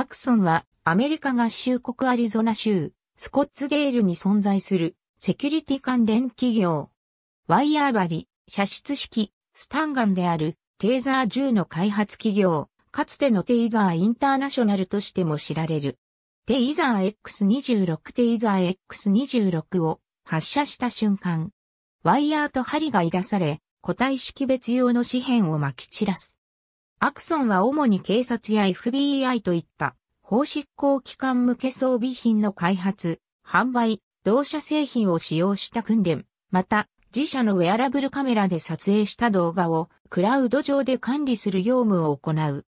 アクソンはアメリカ合衆国アリゾナ州、スコッツデールに存在するセキュリティ関連企業。ワイヤー針、射出式、スタンガンであるテーザー銃の開発企業、かつてのテイザーインターナショナルとしても知られる。テイザー X26 テイザー X26 を発射した瞬間、ワイヤーと針が出され、個体識別用の紙片を撒き散らす。アクソンは主に警察や FBI といった法執行機関向け装備品の開発、販売、同社製品を使用した訓練、また自社のウェアラブルカメラで撮影した動画をクラウド上で管理する業務を行う。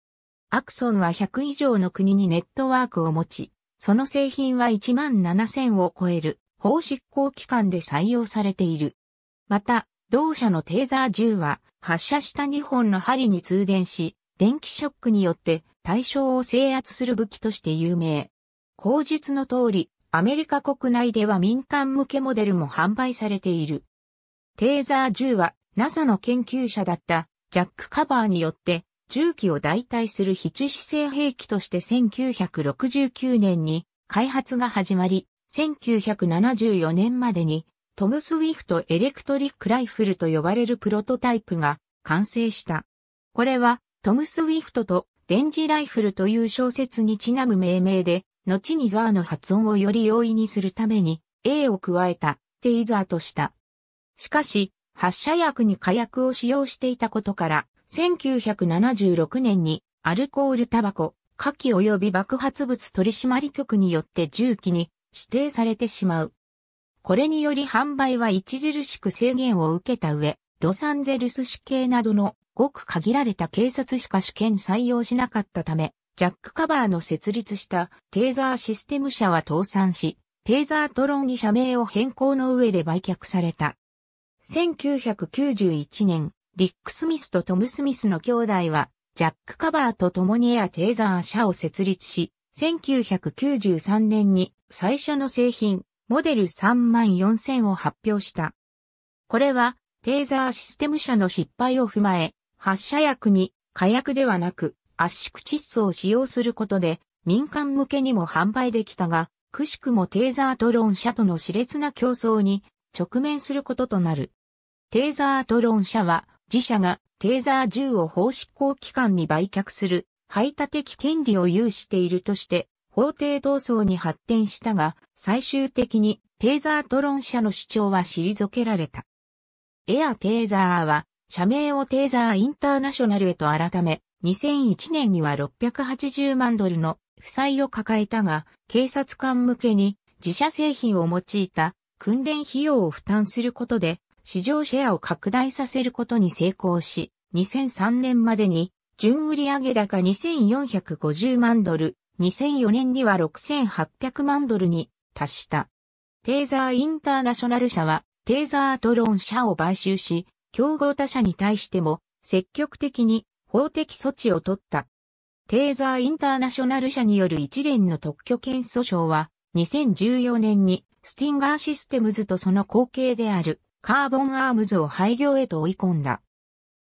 アクソンは100以上の国にネットワークを持ち、その製品は1万7000を超える法執行機関で採用されている。また、同社のテーザー銃は発射した2本の針に通電し、電気ショックによって対象を制圧する武器として有名。口述の通り、アメリカ国内では民間向けモデルも販売されている。テーザー銃は NASA の研究者だったジャック・カバーによって銃器を代替する非致死性兵器として1969年に開発が始まり、1974年までにトム・スウィフト・エレクトリック・ライフルと呼ばれるプロトタイプが完成した。これはトム・スウィフトと電磁ライフルという小説にちなむ命名で、後にザーの発音をより容易にするために A を加えたテイザーとした。しかし、発射薬に火薬を使用していたことから、1976年にアルコールタバコ、火器及び爆発物取締局によって銃器に指定されてしまう。これにより販売は著しく制限を受けた上、ロサンゼルス市警などのごく限られた警察しか試験採用しなかったため、ジャックカバーの設立したテーザーシステム社は倒産し、テーザートロンに社名を変更の上で売却された。1991年、リック・スミスとトム・スミスの兄弟は、ジャック・カバーと共にエア・テーザー社を設立し、1993年に最初の製品、モデル34000を発表した。これはテーザーシステム社の失敗を踏まえ、発射薬に火薬ではなく圧縮窒素を使用することで民間向けにも販売できたが、くしくもテーザートロン社との熾烈な競争に直面することとなる。テーザートロン社は自社がテーザー銃を法執行機関に売却する排他的権利を有しているとして法廷闘争に発展したが最終的にテーザートロン社の主張は退けられた。エア・テーザーは、社名をテーザーインターナショナルへと改め、2001年には680万ドルの負債を抱えたが、警察官向けに自社製品を用いた訓練費用を負担することで、市場シェアを拡大させることに成功し、2003年までに、純売上高2450万ドル、2004年には6800万ドルに達した。テーザーインターナショナル社は、テーザートロン社を買収し、競合他社に対しても積極的に法的措置を取った。テーザーインターナショナル社による一連の特許権訴訟は、2014年にスティンガーシステムズとその後継であるカーボンアームズを廃業へと追い込んだ。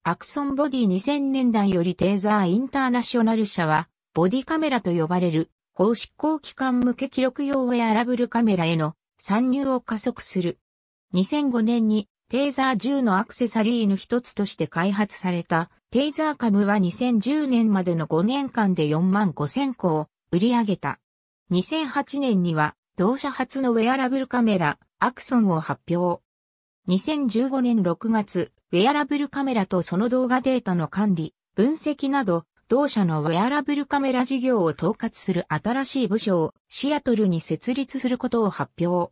アクソンボディ2000年代よりテーザーインターナショナル社は、ボディカメラと呼ばれる、法執行機関向け記録用ウェアラブルカメラへの参入を加速する2005年にテーザー10のアクセサリーの一つとして開発されたテーザーカムは2010年までの5年間で4万5000個を売り上げた。2008年には同社初のウェアラブルカメラアクソンを発表。2015年6月、ウェアラブルカメラとその動画データの管理、分析など、同社のウェアラブルカメラ事業を統括する新しい部署をシアトルに設立することを発表。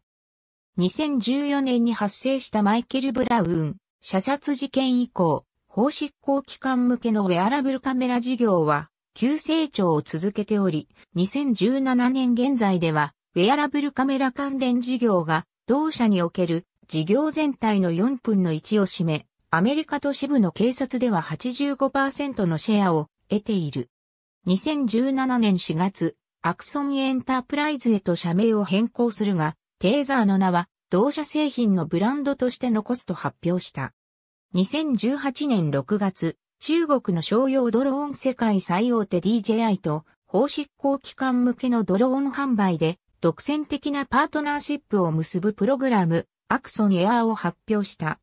2014年に発生したマイケル・ブラウン、射殺事件以降、法執行機関向けのウェアラブルカメラ事業は、急成長を続けており、2017年現在では、ウェアラブルカメラ関連事業が、同社における事業全体の4分の1を占め、アメリカ都市部の警察では85%のシェアを得ている。2017年4月、アクソンエンタープライズへと社名を変更するが、テーザーの名は同社製品のブランドとして残すと発表した。2018年6月、中国の商用ドローン世界最大手 DJI と法執行機関向けのドローン販売で独占的なパートナーシップを結ぶプログラムアクソンエアーを発表した。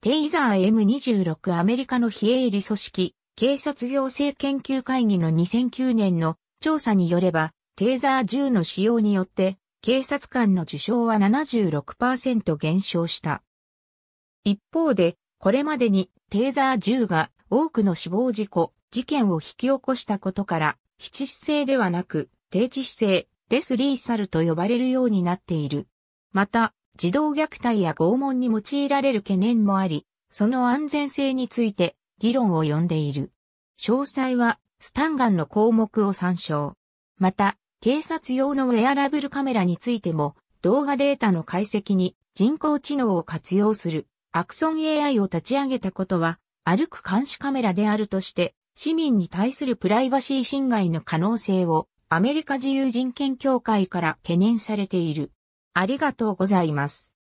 テイザー M26 アメリカの非営利組織警察行政研究会議の2009年の調査によれば、テイザー10の使用によって警察官の受賞は76%減少した。一方で、これまでにテーザー銃が多くの死亡事故、事件を引き起こしたことから、七姿勢ではなく、低致姿勢、レスリーサルと呼ばれるようになっている。また、児童虐待や拷問に用いられる懸念もあり、その安全性について議論を呼んでいる。詳細は、スタンガンの項目を参照。また、警察用のウェアラブルカメラについても、動画データの解析に人工知能を活用するアクソン AI を立ち上げたことは、歩く監視カメラであるとして、市民に対するプライバシー侵害の可能性をアメリカ自由人権協会から懸念されている。ありがとうございます。